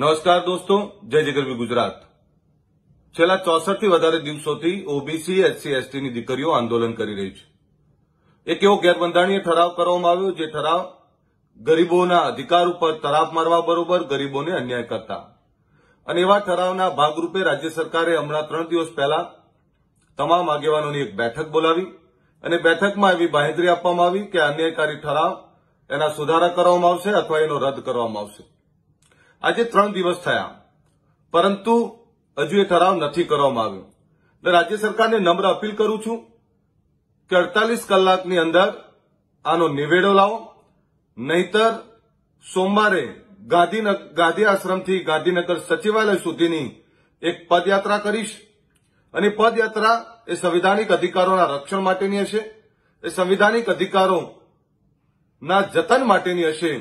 નમસ્કાર દોસ્તો જય જગરવી ગુજરાત છેલ્લા ચોસઠથી વધારે દિવસોથી ઓબીસી એસસી એસટીની દીકરીઓ આંદોલન કરી રહી છે એક એવો ગેરબંધારણીય ઠરાવ કરવામાં આવ્યો જે ઠરાવ ગરીબોના અધિકાર ઉપર તરાપ મારવા બરોબર ગરીબોને અન્યાય કરતા અને એવા ઠરાવના ભાગરૂપે રાજ્ય સરકારે હમણાં ત્રણ દિવસ પહેલા તમામ આગેવાનોની એક બેઠક બોલાવી અને બેઠકમાં એવી બાહેધરી આપવામાં આવી કે અન્યાયકારી ઠરાવ એના સુધારા કરવામાં આવશે અથવા એનો રદ કરવામાં આવશે આજે ત્રણ દિવસ થયા પરંતુ હજુ એ ઠરાવ નથી કરવામાં આવ્યો એટલે રાજ્ય સરકારને નમ્ર અપીલ કરું છું કે અડતાલીસ કલાકની અંદર આનો નિવેડો લાવો નહીતર સોમવારે ગાંધીનગર ગાંધી આશ્રમથી ગાંધીનગર સચિવાલય સુધીની એક પદયાત્રા કરીશ અને પદયાત્રા એ સંવિધાનિક અધિકારોના રક્ષણ માટેની હશે એ સંવિધાનિક અધિકારોના જતન માટેની હશે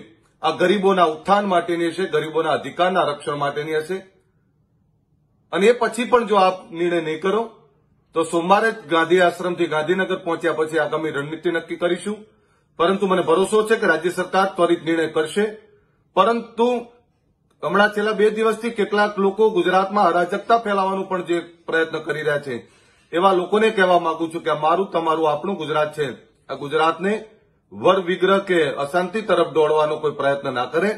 આ ગરીબોના ઉત્થાન માટેની હશે ગરીબોના અધિકારના રક્ષણ માટેની હશે અને એ પછી પણ જો આપ નિર્ણય નહીં કરો તો સોમવારે જ ગાંધી આશ્રમથી ગાંધીનગર પહોંચ્યા પછી આગામી રણનીતિ નક્કી કરીશું પરંતુ મને ભરોસો છે કે રાજ્ય સરકાર ત્વરિત નિર્ણય કરશે પરંતુ હમણાં છેલ્લા બે દિવસથી કેટલાક લોકો ગુજરાતમાં અરાજકતા ફેલાવવાનું પણ જે પ્રયત્ન કરી રહ્યા છે એવા લોકોને કહેવા માંગુ છું કે મારું તમારું આપણું ગુજરાત છે આ ગુજરાતને વર વિગ્રહ કે અશાંતિ તરફ દોડવાનો કોઈ પ્રયત્ન ના કરે